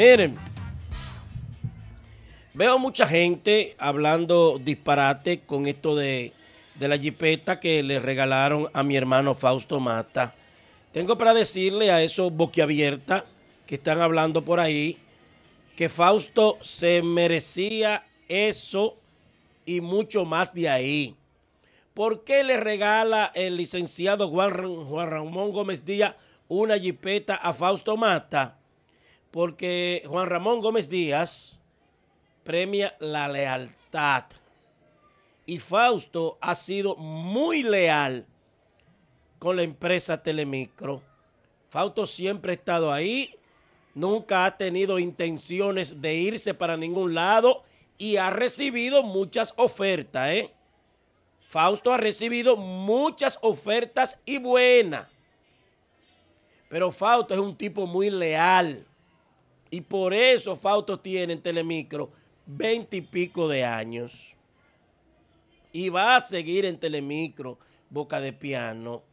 Miren, veo mucha gente hablando disparate con esto de, la jipeta que le regalaron a mi hermano Fausto Mata. Tengo para decirle a esos boquiabierta que están hablando por ahí que Fausto se merecía eso y mucho más de ahí. ¿Por qué le regala el licenciado Juan, Juan Ramón Gómez Díaz una jipeta a Fausto Mata? porque Juan Ramón Gómez Díaz premia la lealtad. Y Fausto ha sido muy leal con la empresa Telemicro. Fausto siempre ha estado ahí, nunca ha tenido intenciones de irse para ningún lado y ha recibido muchas ofertas. ¿eh? Fausto ha recibido muchas ofertas y buenas. Pero Fausto es un tipo muy leal y por eso Fausto tiene en Telemicro veinte y pico de años. Y va a seguir en Telemicro, boca de piano.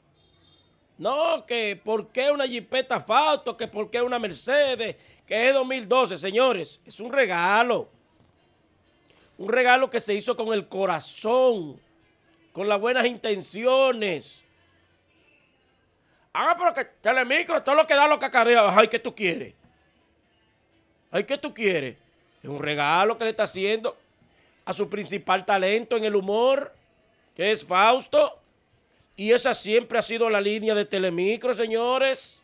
No, que por qué una Jeepeta Fausto, que por qué una Mercedes, que es 2012. Señores, es un regalo. Un regalo que se hizo con el corazón, con las buenas intenciones. Ah, pero que Telemicro, todo lo que da lo cacareo. Ay, ¿qué tú quieres? Ay, ¿qué tú quieres? Es un regalo que le está haciendo a su principal talento en el humor, que es Fausto. Y esa siempre ha sido la línea de Telemicro, señores.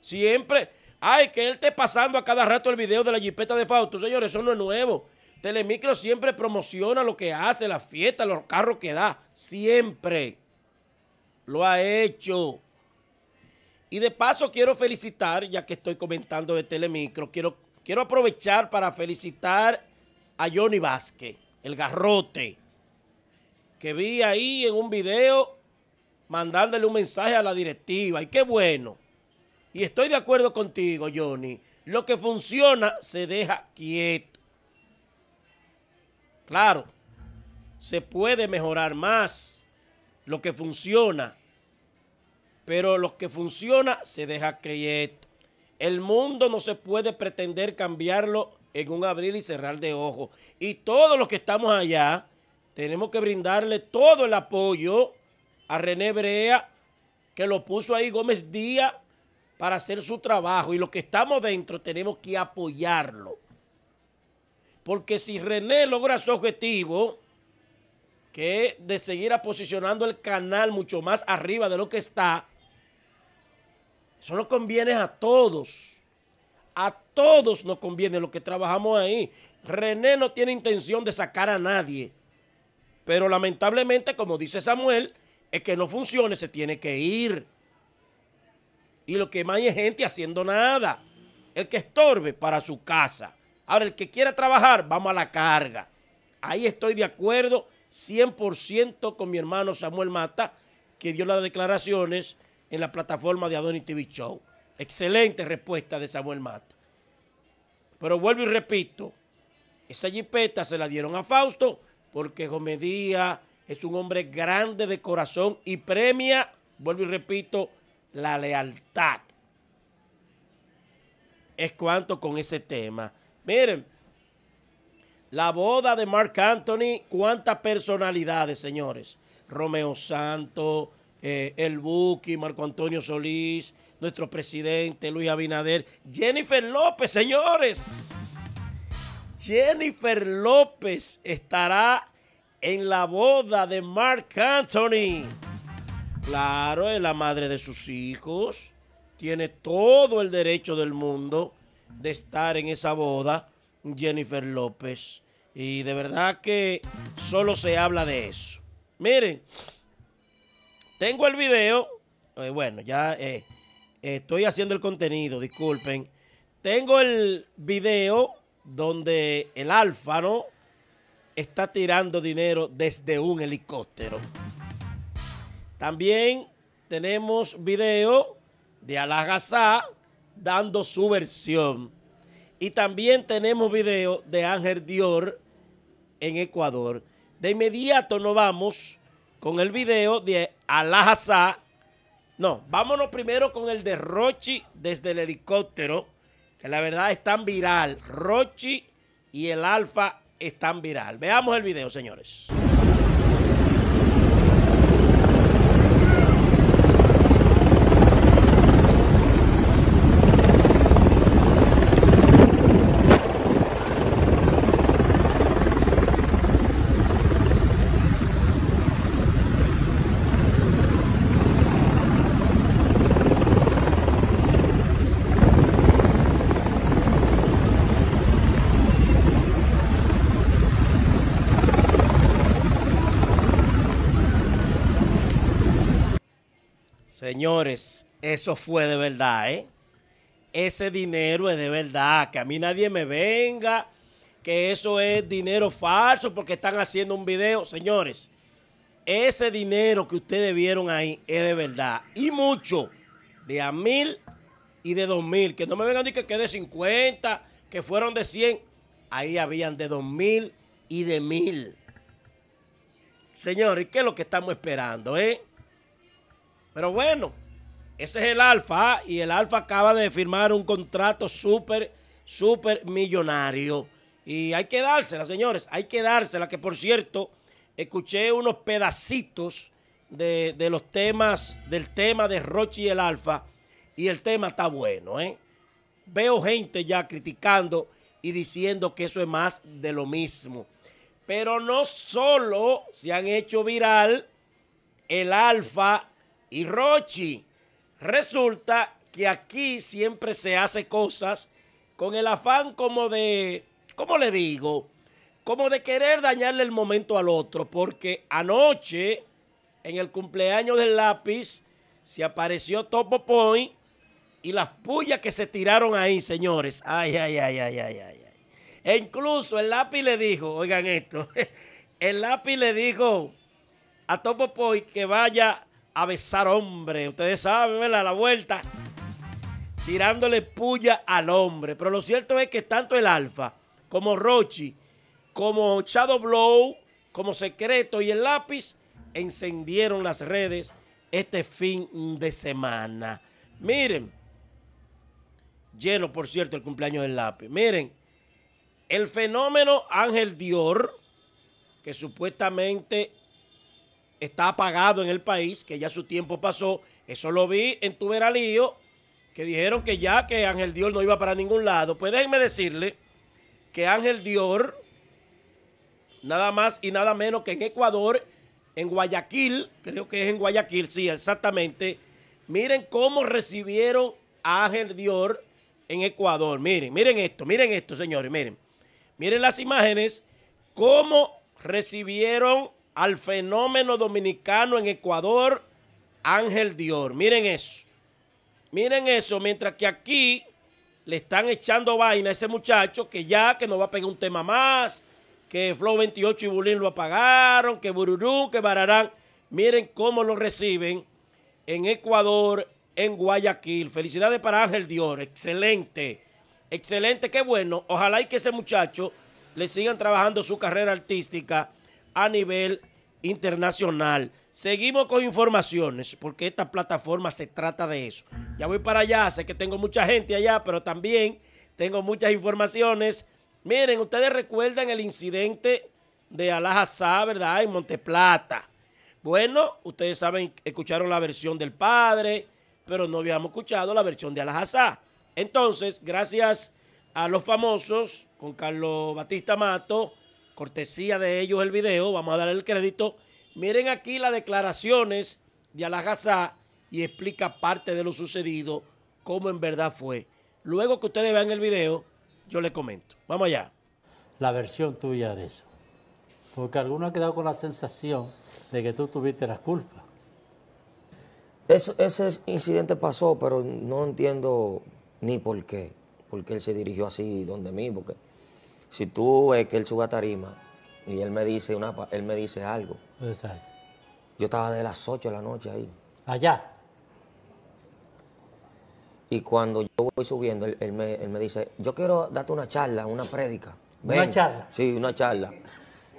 Siempre. Ay, que él esté pasando a cada rato el video de la jipeta de Fausto. Señores, eso no es nuevo. Telemicro siempre promociona lo que hace, las fiestas, los carros que da. Siempre. Lo ha hecho. Y de paso quiero felicitar, ya que estoy comentando de Telemicro, quiero, quiero aprovechar para felicitar a Johnny Vázquez, el garrote, que vi ahí en un video mandándole un mensaje a la directiva. Y qué bueno. Y estoy de acuerdo contigo, Johnny. Lo que funciona se deja quieto. Claro, se puede mejorar más. Lo que funciona pero lo que funciona se deja quieto. El mundo no se puede pretender cambiarlo en un abrir y cerrar de ojos. Y todos los que estamos allá tenemos que brindarle todo el apoyo a René Brea, que lo puso ahí Gómez Díaz para hacer su trabajo. Y los que estamos dentro tenemos que apoyarlo. Porque si René logra su objetivo, que es de seguir posicionando el canal mucho más arriba de lo que está, eso nos conviene a todos. A todos nos conviene lo que trabajamos ahí. René no tiene intención de sacar a nadie. Pero lamentablemente, como dice Samuel, es que no funcione, se tiene que ir. Y lo que más hay es gente haciendo nada. El que estorbe para su casa. Ahora, el que quiera trabajar, vamos a la carga. Ahí estoy de acuerdo 100% con mi hermano Samuel Mata, que dio las declaraciones en la plataforma de Adonis TV Show. Excelente respuesta de Samuel Mata. Pero vuelvo y repito, esa jipeta se la dieron a Fausto porque Gómez es un hombre grande de corazón y premia, vuelvo y repito, la lealtad. Es cuanto con ese tema. Miren, la boda de Mark Anthony, cuántas personalidades, señores. Romeo Santo, eh, el Buki, Marco Antonio Solís, nuestro presidente Luis Abinader, Jennifer López, señores. Jennifer López estará en la boda de Mark Anthony. Claro, es la madre de sus hijos. Tiene todo el derecho del mundo de estar en esa boda, Jennifer López. Y de verdad que solo se habla de eso. Miren, tengo el video. Eh, bueno, ya eh, estoy haciendo el contenido, disculpen. Tengo el video donde el Alfano está tirando dinero desde un helicóptero. También tenemos video de Alagazá dando su versión. Y también tenemos video de Ángel Dior en Ecuador. De inmediato nos vamos con el video de al No, vámonos primero con el de Rochi desde el helicóptero, que la verdad es tan viral. Rochi y el Alfa están viral. Veamos el video, señores. Señores, eso fue de verdad, ¿eh? Ese dinero es de verdad, que a mí nadie me venga, que eso es dinero falso porque están haciendo un video. Señores, ese dinero que ustedes vieron ahí es de verdad. Y mucho, de a mil y de dos mil. Que no me vengan a decir que quede 50, que fueron de 100. Ahí habían de dos mil y de mil. Señores, ¿qué es lo que estamos esperando, eh? Pero bueno, ese es el Alfa ah, y el Alfa acaba de firmar un contrato súper, súper millonario. Y hay que dársela, señores, hay que dársela, que por cierto, escuché unos pedacitos de, los temas, del tema de Rochi y el Alfa, y el tema está bueno, ¿eh? Veo gente ya criticando y diciendo que eso es más de lo mismo. Pero no solo se han hecho viral el Alfa y Rochi. Resulta que aquí siempre se hace cosas con el afán como de, ¿cómo le digo? Como de querer dañarle el momento al otro, porque anoche, en el cumpleaños del lápiz, se apareció Topo Point y las pullas que se tiraron ahí, señores. Ay, ay, ay, ay, ay, ay. E incluso el lápiz le dijo, oigan esto, el lápiz le dijo a Topo Point que vaya a besar hombre. Ustedes saben, ¿verdad? La vuelta. Tirándole puya al hombre. Pero lo cierto es que tanto el Alfa como Rochi, como Shadow Blow, como Secreto y el Lápiz encendieron las redes este fin de semana. Miren, lleno por cierto el cumpleaños del Lápiz. Miren, el fenómeno Ángel Dior, que supuestamente está apagado en el país, que ya su tiempo pasó. Eso lo vi en Tuberalío, que dijeron que ya que Ángel Dior no iba para ningún lado. Pues decirle que Ángel Dior, nada más y nada menos que en Ecuador, en Guayaquil, creo que es en Guayaquil, sí, exactamente. Miren cómo recibieron Ángel Dior en Ecuador. Miren, miren esto, miren esto, señores, miren. Miren las imágenes, cómo recibieron al fenómeno dominicano en Ecuador, Ángel Dior. Miren eso. Miren eso, mientras que aquí le están echando vaina a ese muchacho que ya, que no va a pegar un tema más, que Flow 28 y Bulín lo apagaron, que Bururú, que Bararán. Miren cómo lo reciben en Ecuador, en Guayaquil. Felicidades para Ángel Dior, excelente, excelente, qué bueno. Ojalá y que ese muchacho le sigan trabajando su carrera artística a nivel internacional. Seguimos con informaciones, porque esta plataforma se trata de eso. Ya voy para allá, sé que tengo mucha gente allá, pero también tengo muchas informaciones. Miren, ustedes recuerdan el incidente de Alajazá, ¿verdad? En Monteplata. Bueno, ustedes saben, escucharon la versión del padre, pero no habíamos escuchado la versión de Alajazá. Entonces, gracias a los famosos, con Carlos Batista Mato, Cortesía de ellos el video, vamos a dar el crédito. Miren aquí las declaraciones de Alajazá y explica parte de lo sucedido, cómo en verdad fue. Luego que ustedes vean el video, yo les comento. Vamos allá. La versión tuya de eso. Porque algunos han quedado con la sensación de que tú tuviste las culpas. Eso, ese incidente pasó, pero no entiendo ni por qué. ¿Por qué él se dirigió así donde mí, porque si tú ves que él sube a tarima y él me dice, una, él me dice algo. Yo estaba de las 8 de la noche ahí. Allá. Y cuando yo voy subiendo, él, me, dice, yo quiero darte una charla, una prédica. ¿Una charla? Sí, una charla.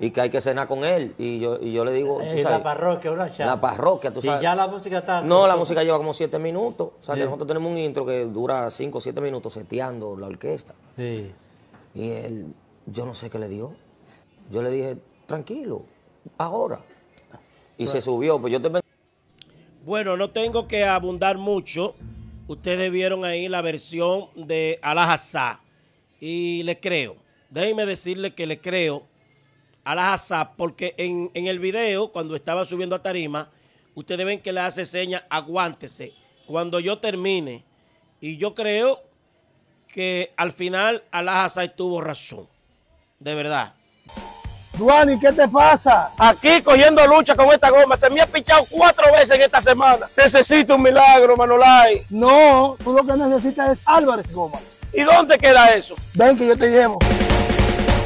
Y que hay que cenar con él. Y yo, yo le digo... En eh, la parroquia, una charla. La parroquia, tú sabes. Y ya la música está... No, la música lleva como siete minutos. O sea, nosotros tenemos un intro que dura cinco o siete minutos seteando la orquesta. Sí. Y él, yo no sé qué le dio. Yo le dije, tranquilo, ahora. Y se subió, pues yo te... Bueno, no tengo que abundar mucho. Ustedes vieron ahí la versión de Alajazá. Y le creo. Déjenme decirle que le creo a Alajazá porque en, el video, cuando estaba subiendo a tarima, ustedes ven que le hace señas, aguántese. Cuando yo termine. Y yo creo que al final Alajazá tuvo razón de verdad. Duani, ¿qué te pasa? Aquí cogiendo lucha con esta goma. Se me ha pichado cuatro veces en esta semana. Necesito un milagro, Manolay. No, tú lo que necesitas es Álvarez Gómez. ¿Y dónde queda eso? Ven que yo te llevo.